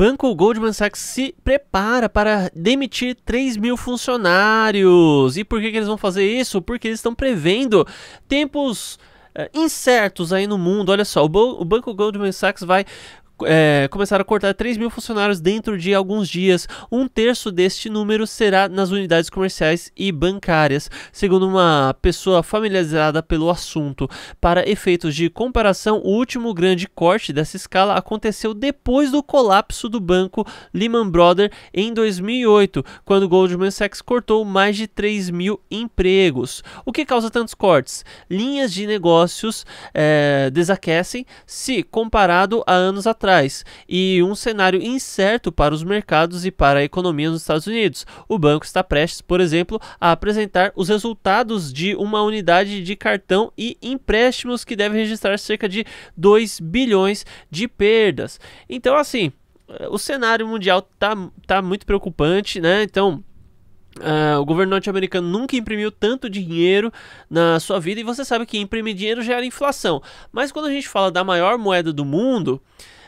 Banco Goldman Sachs se prepara para demitir 3 mil funcionários. E por que, que eles vão fazer isso? Porque eles estão prevendo tempos eh, incertos aí no mundo. Olha só, o, Banco Goldman Sachs vai é, começaram a cortar 3 mil funcionários dentro de alguns dias. Um terço deste número será nas unidades comerciais e bancárias, segundo uma pessoa familiarizada pelo assunto. Para efeitos de comparação, o último grande corte dessa escala aconteceu depois do colapso do banco Lehman Brothers em 2008, quando Goldman Sachs cortou mais de 3 mil empregos. O que causa tantos cortes? Linhas de negócios é, desaquecem se comparado a anos atrás atrás e um cenário incerto para os mercados e para a economia nos Estados Unidos. O banco está prestes, por exemplo, a apresentar os resultados de uma unidade de cartão e empréstimos que deve registrar cerca de 2 bilhões de perdas. Então, assim, eh, o cenário mundial está tá muito preocupante, né? Então. Uh, o governo norte-americano nunca imprimiu tanto dinheiro na sua vida e você sabe que imprimir dinheiro gera inflação. Mas quando a gente fala da maior moeda do mundo,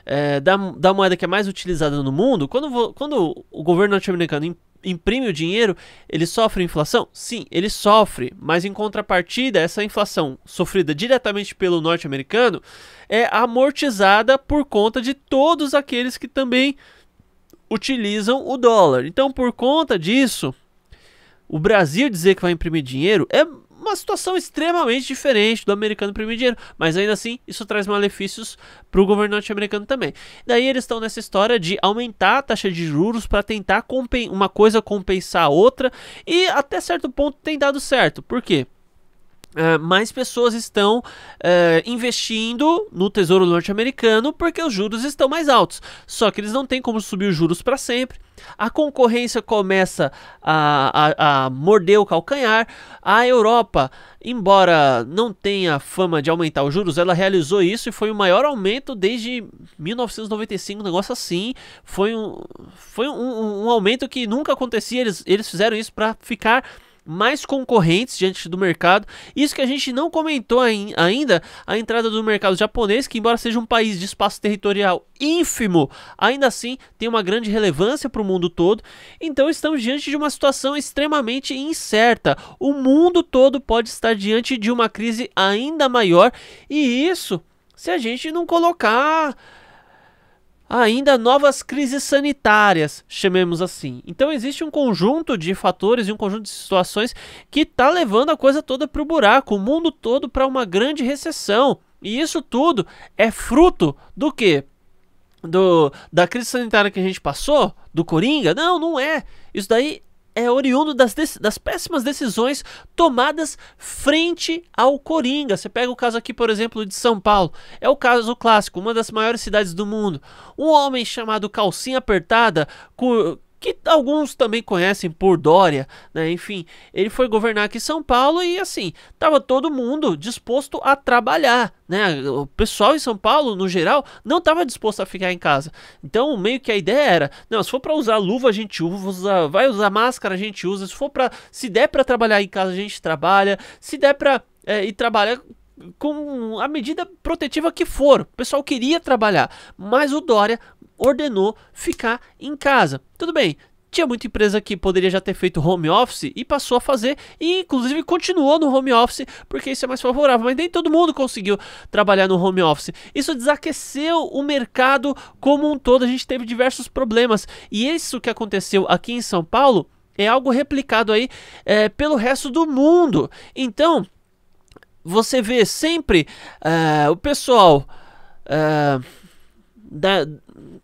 é, da, da moeda que é mais utilizada no mundo, quando, quando o governo norte-americano imprime o dinheiro, ele sofre inflação? Sim, ele sofre, mas em contrapartida, essa inflação sofrida diretamente pelo norte-americano é amortizada por conta de todos aqueles que também utilizam o dólar. Então, por conta disso, o Brasil dizer que vai imprimir dinheiro é uma situação extremamente diferente do americano primidieiro, mas ainda assim isso traz malefícios para o governo norte-americano também. Daí eles estão nessa história de aumentar a taxa de juros para tentar uma coisa compensar a outra e até certo ponto tem dado certo. Por quê? Uh, mais pessoas estão uh, investindo no Tesouro Norte-Americano porque os juros estão mais altos. Só que eles não têm como subir os juros para sempre. A concorrência começa a, a, a, morder o calcanhar. A Europa, embora não tenha fama de aumentar os juros, ela realizou isso e foi o maior aumento desde 1995. Um negócio assim. Foi um, foi um, um, um aumento que nunca acontecia. Eles, eles fizeram isso para ficar mais concorrentes diante do mercado. Isso que a gente não comentou ainda, a entrada do mercado japonês, que embora seja um país de espaço territorial ínfimo, ainda assim tem uma grande relevância para o mundo todo. Então estamos diante de uma situação extremamente incerta. O mundo todo pode estar diante de uma crise ainda maior e isso se a gente não colocar ainda novas crises sanitárias, chamemos assim. Então existe um conjunto de fatores e um conjunto de situações que está levando a coisa toda para o buraco, o mundo todo para uma grande recessão. E isso tudo é fruto do que? Do, da crise sanitária que a gente passou? Do Coringa? Não, não é. Isso daí é oriundo das, das péssimas decisões tomadas frente ao Coringa. Você pega o caso aqui, por exemplo, de São Paulo. É o caso clássico, uma das maiores cidades do mundo. Um homem chamado Calcinha Apertada, com que alguns também conhecem por Dória, né? Enfim, ele foi governar aqui São Paulo e assim, tava todo mundo disposto a trabalhar, né? O pessoal em São Paulo, no geral, não tava disposto a ficar em casa. Então, meio que a ideia era, não, se for para usar luva, a gente usa, vai usar máscara, a gente usa, se for para se der para trabalhar em casa, a gente trabalha, se der para é, ir trabalhar com a medida protetiva que for. O pessoal queria trabalhar, mas o Dória ordenou ficar em casa. Tudo bem, tinha muita empresa que poderia já ter feito home office e passou a fazer, e inclusive continuou no home office, porque isso é mais favorável, mas nem todo mundo conseguiu trabalhar no home office. Isso desaqueceu o mercado como um todo, a gente teve diversos problemas, e isso que aconteceu aqui em São Paulo é algo replicado aí é, pelo resto do mundo. Então, você vê sempre é, o pessoal. É, da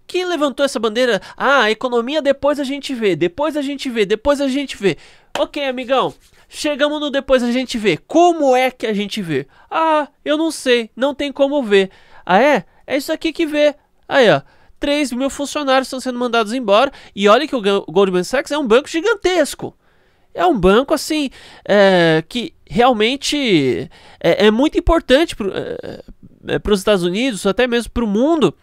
que levantou essa bandeira? Ah, a economia depois a gente vê, depois a gente vê, depois a gente vê. Ok, amigão. Chegamos no depois a gente vê. Como é que a gente vê? Ah, eu não sei, não tem como ver. Ah é? É isso aqui que vê. Aí, ó. 3 mil funcionários estão sendo mandados embora. E olha que o Goldman Sachs é um banco gigantesco. É um banco, assim, é, que realmente é, é muito importante para é, é os Estados Unidos, até mesmo para o mundo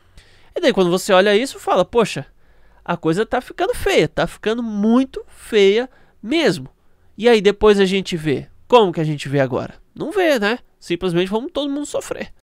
e daí quando você olha isso, fala, poxa, a coisa tá ficando feia, tá ficando muito feia mesmo. E aí depois a gente vê. Como que a gente vê agora? Não vê, né? Simplesmente vamos todo mundo sofrer.